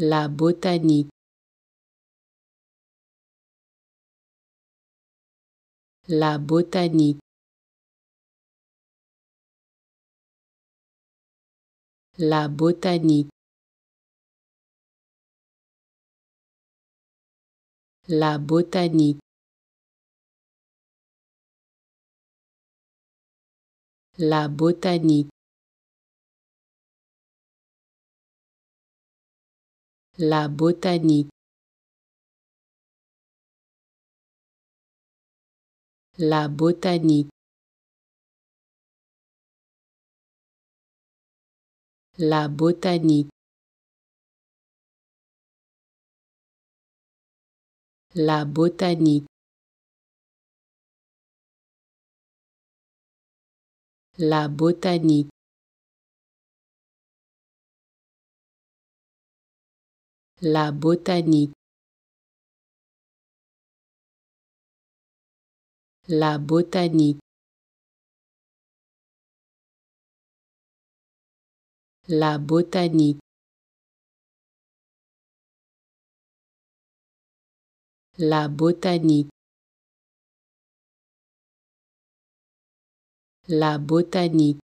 la botanique, la botanique, la botanique, la botanique. La botanique. la botanique, la botanique, la botanique, la botanique. La botanique. la botanique, la botanique, la botanique, la botanique, la botanique.